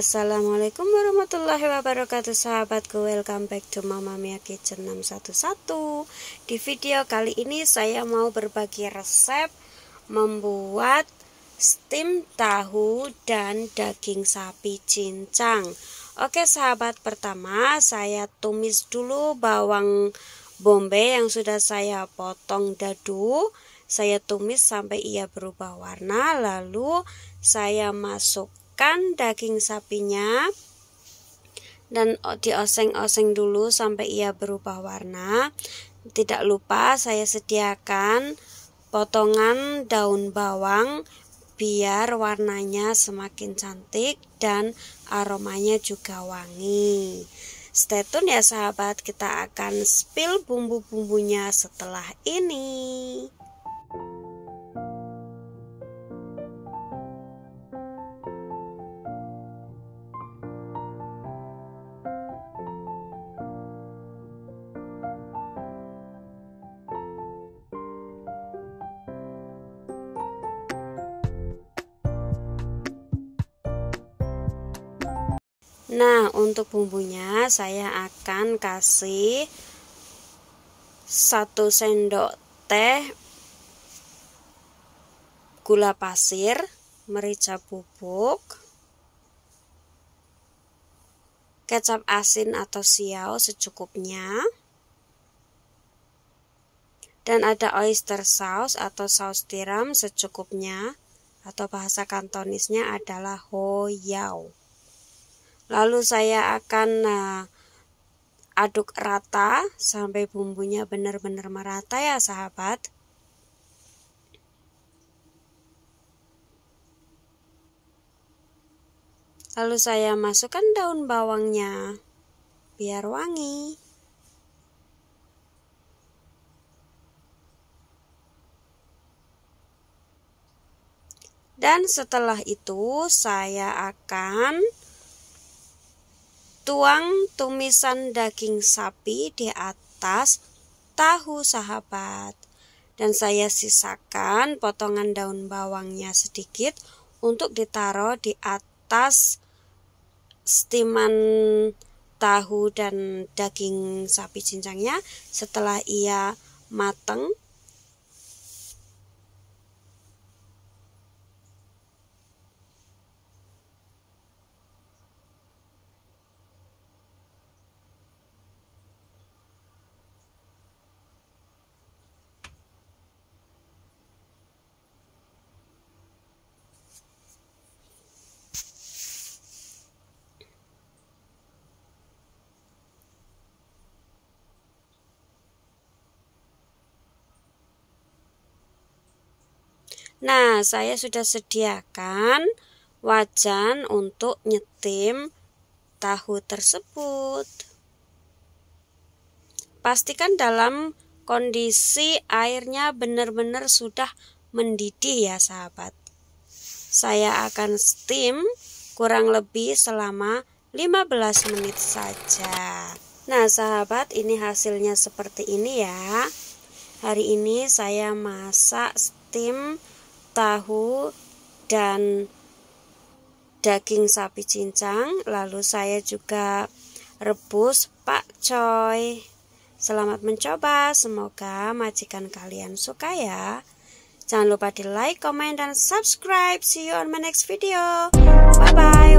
Assalamualaikum warahmatullahi wabarakatuh sahabatku welcome back to Mama Mia Kitchen 611 di video kali ini saya mau berbagi resep membuat steam tahu dan daging sapi cincang oke sahabat pertama saya tumis dulu bawang bombay yang sudah saya potong dadu saya tumis sampai ia berubah warna lalu saya masuk masukkan daging sapinya dan dioseng-oseng dulu sampai ia berubah warna. Tidak lupa saya sediakan potongan daun bawang biar warnanya semakin cantik dan aromanya juga wangi. Stay tune ya sahabat, kita akan spill bumbu-bumbunya setelah ini. Nah, untuk bumbunya saya akan kasih 1 sendok teh gula pasir, merica bubuk, kecap asin atau siau secukupnya, dan ada oyster sauce atau saus tiram secukupnya, atau bahasa kantonisnya adalah hoyao lalu saya akan uh, aduk rata sampai bumbunya benar-benar merata ya sahabat lalu saya masukkan daun bawangnya biar wangi dan setelah itu saya akan Tuang tumisan daging sapi di atas tahu sahabat. Dan saya sisakan potongan daun bawangnya sedikit untuk ditaruh di atas steaman tahu dan daging sapi cincangnya setelah ia mateng. Nah, saya sudah sediakan wajan untuk nyetim tahu tersebut. Pastikan dalam kondisi airnya benar-benar sudah mendidih ya sahabat. Saya akan steam kurang lebih selama 15 menit saja. Nah sahabat ini hasilnya seperti ini ya. Hari ini saya masak steam tahu dan daging sapi cincang lalu saya juga rebus pak coy selamat mencoba semoga majikan kalian suka ya jangan lupa di like, comment, dan subscribe see you on my next video bye bye